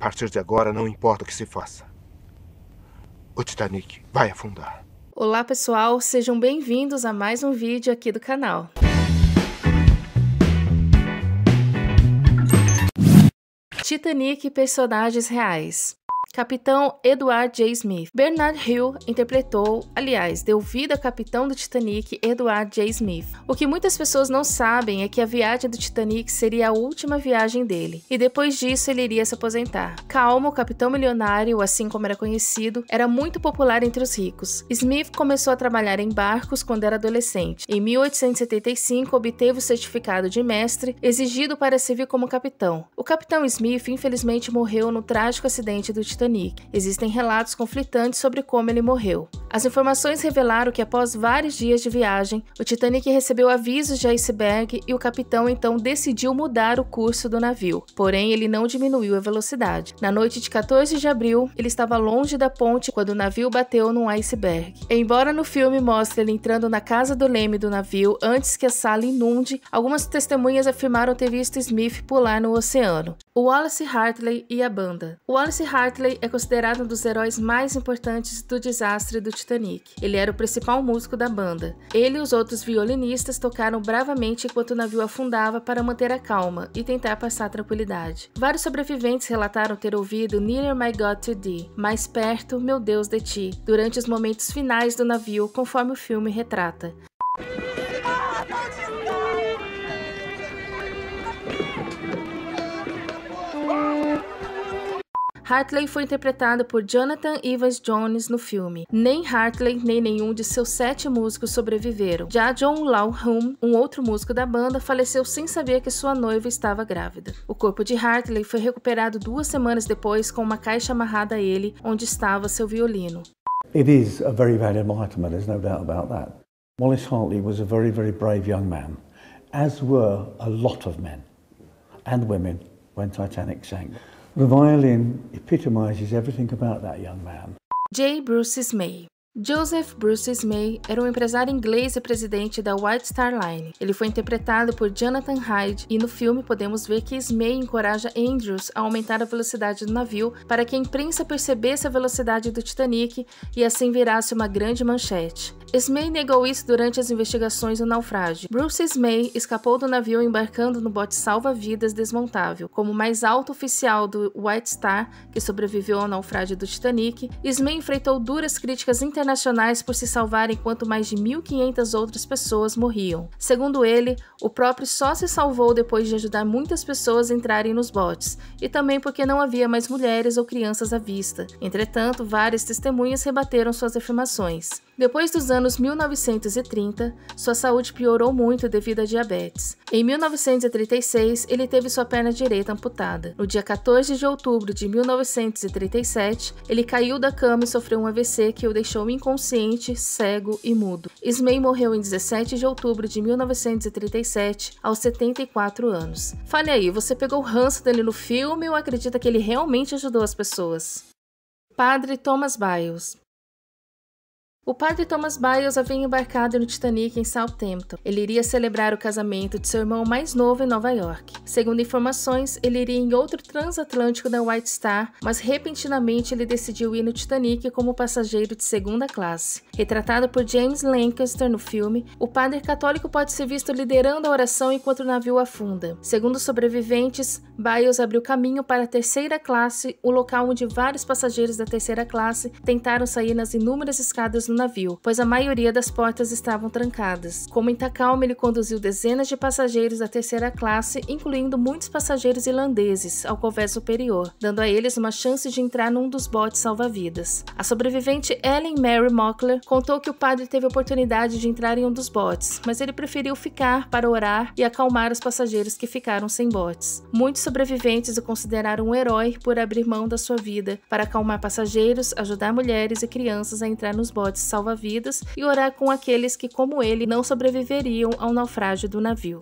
partir de agora, não importa o que se faça. O Titanic vai afundar. Olá, pessoal. Sejam bem-vindos a mais um vídeo aqui do canal. Titanic personagens reais. Capitão Edward J. Smith. Bernard Hill interpretou, aliás, deu vida ao capitão do Titanic Edward J. Smith. O que muitas pessoas não sabem é que a viagem do Titanic seria a última viagem dele, e depois disso ele iria se aposentar. Calmo, o capitão milionário, assim como era conhecido, era muito popular entre os ricos. Smith começou a trabalhar em barcos quando era adolescente. Em 1875, obteve o certificado de mestre, exigido para servir como capitão. O capitão Smith, infelizmente, morreu no trágico acidente do Titanic Titanic. Existem relatos conflitantes sobre como ele morreu. As informações revelaram que após vários dias de viagem, o Titanic recebeu avisos de iceberg e o capitão então decidiu mudar o curso do navio. Porém, ele não diminuiu a velocidade. Na noite de 14 de abril, ele estava longe da ponte quando o navio bateu num iceberg. Embora no filme mostre ele entrando na casa do leme do navio antes que a sala inunde, algumas testemunhas afirmaram ter visto Smith pular no oceano. O Wallace Hartley e a banda. O Wallace Hartley é considerado um dos heróis mais importantes do desastre do Titanic. Ele era o principal músico da banda. Ele e os outros violinistas tocaram bravamente enquanto o navio afundava para manter a calma e tentar passar tranquilidade. Vários sobreviventes relataram ter ouvido Nearer My God to Thee, mais perto, meu Deus de ti, durante os momentos finais do navio, conforme o filme retrata. Hartley foi interpretado por Jonathan Evans Jones no filme. Nem Hartley nem nenhum de seus sete músicos sobreviveram. Já John Lau Hum, um outro músico da banda, faleceu sem saber que sua noiva estava grávida. O corpo de Hartley foi recuperado duas semanas depois com uma caixa amarrada a ele, onde estava seu violino. It is a very valuable item, there's no doubt about that. Wallace Hartley was a very, very brave young man, as were a lot of men and women when Titanic sank. The violin epitomises everything about that young man. J. is me. Joseph Bruce Ismay era um empresário inglês e presidente da White Star Line. Ele foi interpretado por Jonathan Hyde e no filme podemos ver que Ismay encoraja Andrews a aumentar a velocidade do navio para que a imprensa percebesse a velocidade do Titanic e assim virasse uma grande manchete. Ismay negou isso durante as investigações do naufrágio. Bruce Ismay escapou do navio embarcando no bote salva-vidas desmontável. Como mais alto oficial do White Star, que sobreviveu ao naufrágio do Titanic, Ismay enfrentou duras críticas internacionais multinacionais por se salvar enquanto mais de 1.500 outras pessoas morriam. Segundo ele, o próprio só se salvou depois de ajudar muitas pessoas a entrarem nos botes, e também porque não havia mais mulheres ou crianças à vista. Entretanto, várias testemunhas rebateram suas afirmações. Depois dos anos 1930, sua saúde piorou muito devido a diabetes. Em 1936, ele teve sua perna direita amputada. No dia 14 de outubro de 1937, ele caiu da cama e sofreu um AVC que o deixou inconsciente, cego e mudo. Ismay morreu em 17 de outubro de 1937, aos 74 anos. Fale aí, você pegou o ranço dele no filme ou acredita que ele realmente ajudou as pessoas? Padre Thomas Biles o padre Thomas Biles havia embarcado no Titanic em Southampton. Ele iria celebrar o casamento de seu irmão mais novo em Nova York. Segundo informações, ele iria em outro transatlântico da White Star, mas repentinamente ele decidiu ir no Titanic como passageiro de segunda classe. Retratado por James Lancaster no filme, o padre católico pode ser visto liderando a oração enquanto o navio afunda. Segundo os sobreviventes, Biles abriu caminho para a terceira classe, o local onde vários passageiros da terceira classe tentaram sair nas inúmeras escadas no navio, pois a maioria das portas estavam trancadas. Como em calma, ele conduziu dezenas de passageiros da terceira classe, incluindo muitos passageiros irlandeses, ao convés superior, dando a eles uma chance de entrar num dos botes salva-vidas. A sobrevivente Ellen Mary Mockler contou que o padre teve a oportunidade de entrar em um dos botes, mas ele preferiu ficar para orar e acalmar os passageiros que ficaram sem botes. Muitos sobreviventes o consideraram um herói por abrir mão da sua vida para acalmar passageiros, ajudar mulheres e crianças a entrar nos botes botes salva-vidas e orar com aqueles que, como ele, não sobreviveriam ao naufrágio do navio.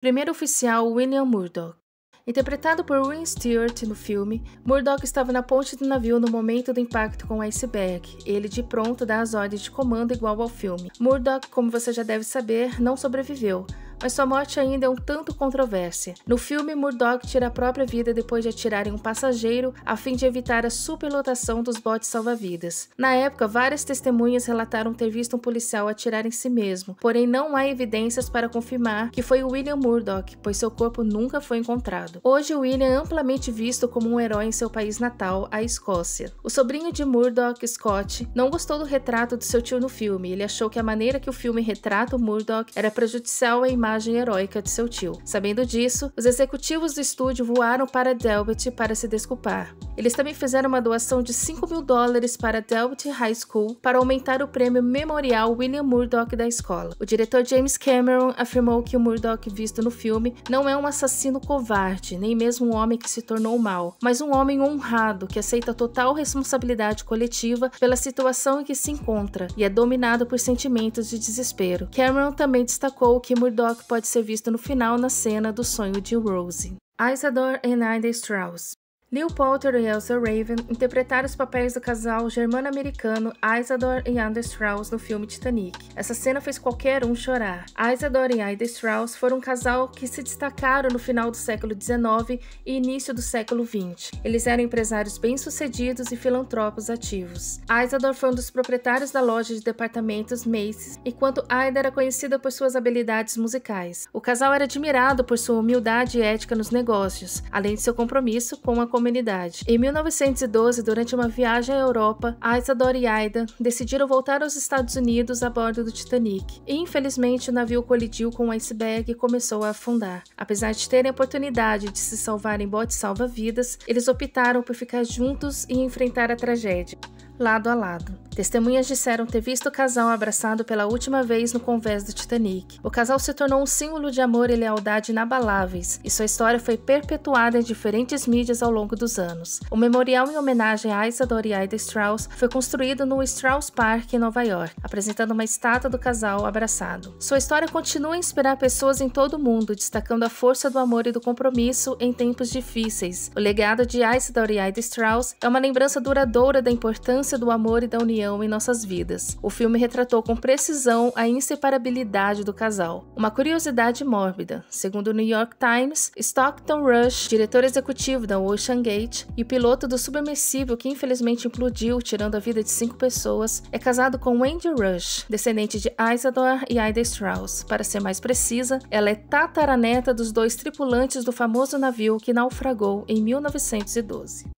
Primeiro oficial William Murdoch. Interpretado por Wayne Stewart no filme, Murdoch estava na ponte do navio no momento do impacto com o iceberg. Ele de pronto dá as ordens de comando igual ao filme. Murdoch, como você já deve saber, não sobreviveu, mas sua morte ainda é um tanto controversa. No filme, Murdoch tira a própria vida depois de atirar em um passageiro a fim de evitar a superlotação dos botes salva-vidas. Na época, várias testemunhas relataram ter visto um policial atirar em si mesmo, porém não há evidências para confirmar que foi William Murdoch, pois seu corpo nunca foi encontrado. Hoje, William é amplamente visto como um herói em seu país natal, a Escócia. O sobrinho de Murdoch, Scott, não gostou do retrato de seu tio no filme. Ele achou que a maneira que o filme retrata o Murdoch era prejudicial à imagem homenagem heróica de seu tio. Sabendo disso, os executivos do estúdio voaram para Delbert para se desculpar. Eles também fizeram uma doação de 5 mil dólares para Delbert High School para aumentar o prêmio memorial William Murdoch da escola. O diretor James Cameron afirmou que o Murdoch visto no filme não é um assassino covarde, nem mesmo um homem que se tornou mal, mas um homem honrado que aceita total responsabilidade coletiva pela situação em que se encontra e é dominado por sentimentos de desespero. Cameron também destacou que Murdoch que pode ser visto no final na cena do sonho de Rose. Isador Enaida Strauss Neil Potter e Elsa Raven interpretaram os papéis do casal germano-americano Isador e Anders Strauss no filme Titanic. Essa cena fez qualquer um chorar. Isador e Anders Strauss foram um casal que se destacaram no final do século XIX e início do século XX. Eles eram empresários bem-sucedidos e filantropos ativos. Isador foi um dos proprietários da loja de departamentos Macy's, enquanto Aida era conhecida por suas habilidades musicais. O casal era admirado por sua humildade e ética nos negócios, além de seu compromisso com a comunidade comunidade. Em 1912, durante uma viagem à Europa, Isadora e Aida decidiram voltar aos Estados Unidos a bordo do Titanic. E, infelizmente, o navio colidiu com um iceberg e começou a afundar. Apesar de terem a oportunidade de se salvar em botes salva-vidas, eles optaram por ficar juntos e enfrentar a tragédia, lado a lado. Testemunhas disseram ter visto o casal abraçado pela última vez no convés do Titanic. O casal se tornou um símbolo de amor e lealdade inabaláveis, e sua história foi perpetuada em diferentes mídias ao longo dos anos. O memorial em homenagem a Isadora e Ida Strauss foi construído no Strauss Park, em Nova York, apresentando uma estátua do casal abraçado. Sua história continua a inspirar pessoas em todo o mundo, destacando a força do amor e do compromisso em tempos difíceis. O legado de Isadora e Ida Strauss é uma lembrança duradoura da importância do amor e da união união em nossas vidas. O filme retratou com precisão a inseparabilidade do casal. Uma curiosidade mórbida: segundo o New York Times, Stockton Rush, diretor executivo da Ocean Gate e piloto do submersível que infelizmente implodiu, tirando a vida de cinco pessoas, é casado com Wendy Rush, descendente de Isadore e Ida Strauss. Para ser mais precisa, ela é tataraneta dos dois tripulantes do famoso navio que naufragou em 1912.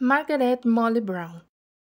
Margaret Molly Brown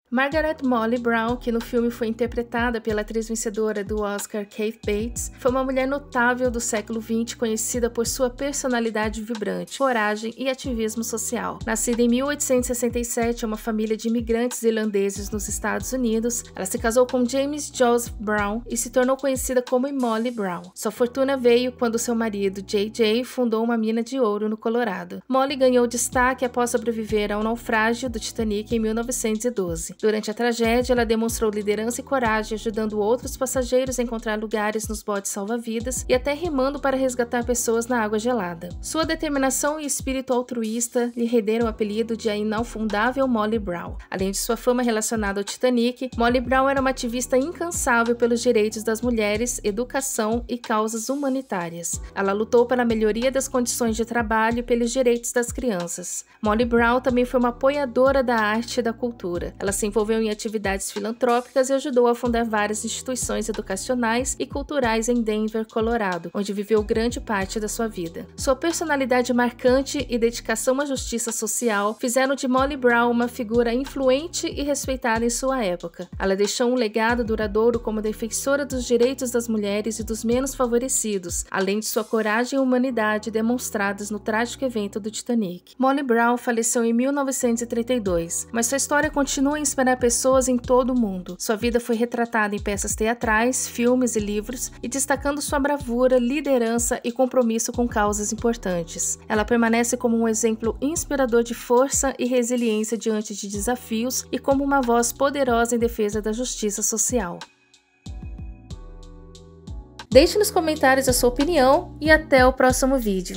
Margaret Molly Brown, que no filme foi interpretada pela atriz vencedora do Oscar Kate Bates, foi uma mulher notável do século XX, conhecida por sua personalidade vibrante, coragem e ativismo social. Nascida em 1867 a uma família de imigrantes irlandeses nos Estados Unidos, ela se casou com James Joseph Brown e se tornou conhecida como Molly Brown. Sua fortuna veio quando seu marido, J.J., fundou uma mina de ouro no Colorado. Molly ganhou destaque após sobreviver ao naufrágio do Titanic em 1912. Durante a tragédia, ela demonstrou liderança e coragem, ajudando outros passageiros a encontrar lugares nos botes salva-vidas e até remando para resgatar pessoas na água gelada. Sua determinação e espírito altruísta lhe renderam o apelido de a inalfundável Molly Brown. Além de sua fama relacionada ao Titanic, Molly Brown era uma ativista incansável pelos direitos das mulheres, educação e causas humanitárias. Ela lutou pela melhoria das condições de trabalho e pelos direitos das crianças. Molly Brown também foi uma apoiadora da arte e da cultura. Ela se se envolveu em atividades filantrópicas e ajudou a fundar várias instituições educacionais e culturais em Denver, Colorado, onde viveu grande parte da sua vida. Sua personalidade marcante e dedicação à justiça social fizeram de Molly Brown uma figura influente e respeitada em sua época. Ela deixou um legado duradouro como defensora dos direitos das mulheres e dos menos favorecidos, além de sua coragem e humanidade demonstradas no trágico evento do Titanic. Molly Brown faleceu em 1932, mas sua história continua inspirada para pessoas em todo o mundo. Sua vida foi retratada em peças teatrais, filmes e livros, e destacando sua bravura, liderança e compromisso com causas importantes. Ela permanece como um exemplo inspirador de força e resiliência diante de desafios e como uma voz poderosa em defesa da justiça social. Deixe nos comentários a sua opinião e até o próximo vídeo.